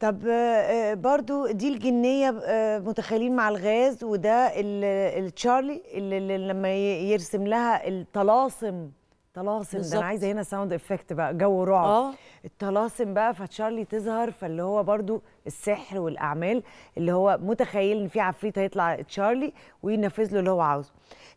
طب آه، آه، برضو دي الجنية آه، متخيلين مع الغاز وده التشارلي اللي لما يرسم لها الطلاسم طلاسم ده انا عايزه هنا ساوند افكت بقى جو رعب آه. الطلاسم بقى فتشارلي تظهر فاللي هو برضو السحر والاعمال اللي هو متخيل ان في عفريت هيطلع تشارلي وينفذ له اللي هو عاوزه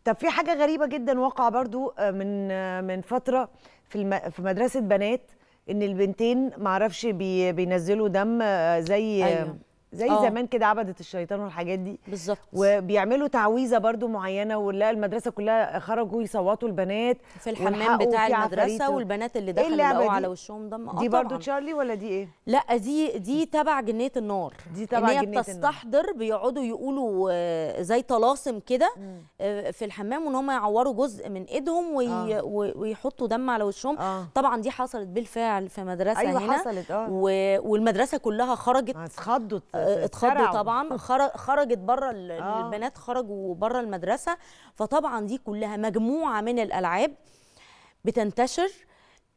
طب في حاجه غريبه جدا وقع برضو من من فتره في الم... في مدرسه بنات ان البنتين معرفش بينزلوا دم آه، زي أيوة. زي أوه. زمان كده عبدة الشيطان والحاجات دي بالظبط وبيعملوا تعويذه برضو معينه ولا المدرسه كلها خرجوا يصوتوا البنات في الحمام بتاع المدرسه والبنات اللي إيه دخلوا إيه على وشهم دم آه دي برضو تشارلي ولا دي ايه لا دي دي تبع جنيه النار دي تبع جنيه النار بتستحضر بيقعدوا يقولوا آه، زي طلاسم كده آه، في الحمام وان هم يعوروا جزء من ايدهم وي آه. ويحطوا دم على وشهم آه. طبعا دي حصلت بالفعل في مدرسه أيوة هنا حصلت آه. والمدرسه كلها خرجت اتخضت اتخضوا طبعا خرجت بره آه. البنات خرجوا بره المدرسه فطبعا دي كلها مجموعه من الالعاب بتنتشر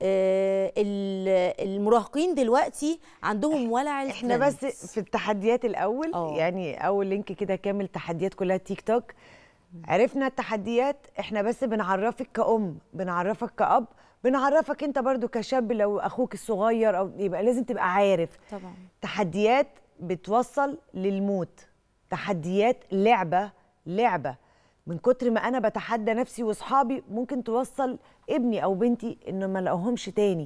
آه، المراهقين دلوقتي عندهم ولع احنا احنا بس في التحديات الاول أوه. يعني اول لينك كده كامل تحديات كلها تيك توك عرفنا التحديات احنا بس بنعرفك كأم بنعرفك كأب بنعرفك انت برضو كشاب لو اخوك الصغير او يبقى لازم تبقى عارف طبعا تحديات بتوصل للموت تحديات لعبه لعبه من كتر ما انا بتحدى نفسي وصحابي ممكن توصل ابني او بنتي إنه ما لاقوهمش تاني